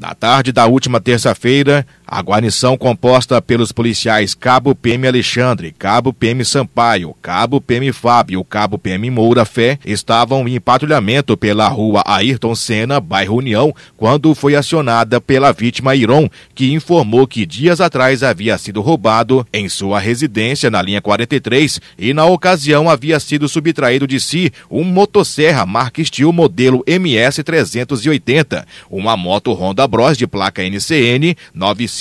Na tarde da última terça-feira, a guarnição composta pelos policiais Cabo PM Alexandre, Cabo PM Sampaio, Cabo PM Fábio, Cabo PM Moura Fé estavam em patrulhamento pela rua Ayrton Senna, bairro União, quando foi acionada pela vítima Iron, que informou que dias atrás havia sido roubado em sua residência na linha 43 e na ocasião havia sido subtraído de si um motosserra Mark Steel modelo MS 380, uma moto Honda Bros de placa NCN 900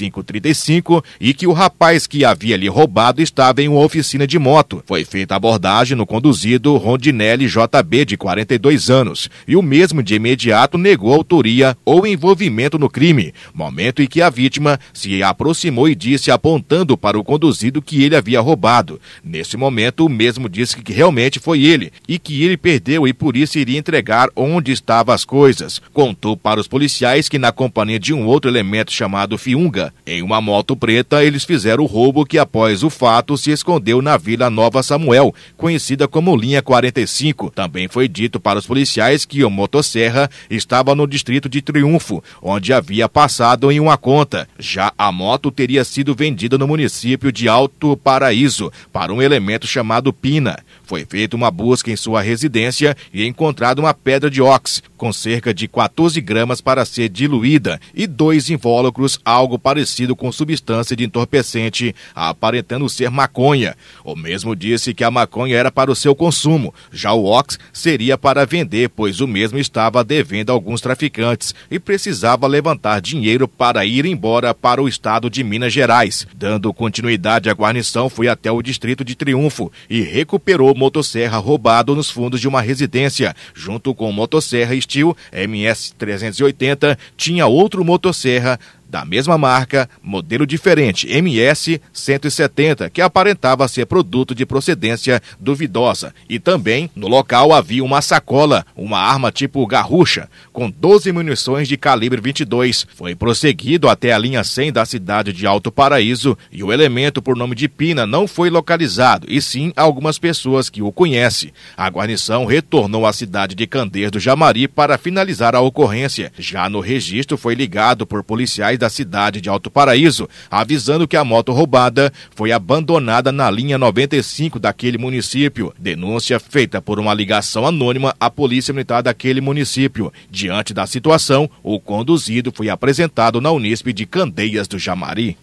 e que o rapaz que havia lhe roubado estava em uma oficina de moto. Foi feita abordagem no conduzido Rondinelli JB de 42 anos e o mesmo de imediato negou autoria ou envolvimento no crime, momento em que a vítima se aproximou e disse apontando para o conduzido que ele havia roubado. Nesse momento, o mesmo disse que realmente foi ele e que ele perdeu e por isso iria entregar onde estavam as coisas. Contou para os policiais que na companhia de um outro elemento chamado Fiunga, em uma moto preta, eles fizeram o roubo que, após o fato, se escondeu na Vila Nova Samuel, conhecida como Linha 45. Também foi dito para os policiais que o motosserra estava no distrito de Triunfo, onde havia passado em uma conta. Já a moto teria sido vendida no município de Alto Paraíso para um elemento chamado Pina. Foi feita uma busca em sua residência e encontrada uma pedra de ox com cerca de 14 gramas para ser diluída, e dois invólucros, algo parecido com substância de entorpecente, aparentando ser maconha. O mesmo disse que a maconha era para o seu consumo, já o ox seria para vender, pois o mesmo estava devendo a alguns traficantes e precisava levantar dinheiro para ir embora para o estado de Minas Gerais. Dando continuidade à guarnição, foi até o distrito de Triunfo e recuperou motosserra roubado nos fundos de uma residência. Junto com o motosserra Steel MS 380, tinha outro motosserra da mesma marca, modelo diferente, MS 170, que aparentava ser produto de procedência duvidosa. E também no local havia uma sacola, uma arma tipo garrucha, com 12 munições de calibre 22. Foi prosseguido até a linha 100 da cidade de Alto Paraíso e o elemento por nome de Pina não foi localizado, e sim algumas pessoas que o conhecem. A guarnição retornou à cidade de Candeias do Jamari para finalizar a ocorrência. Já no registro foi ligado por policiais da cidade de Alto Paraíso, avisando que a moto roubada foi abandonada na linha 95 daquele município. Denúncia feita por uma ligação anônima à Polícia Militar daquele município. Diante da situação, o conduzido foi apresentado na Unesp de Candeias do Jamari.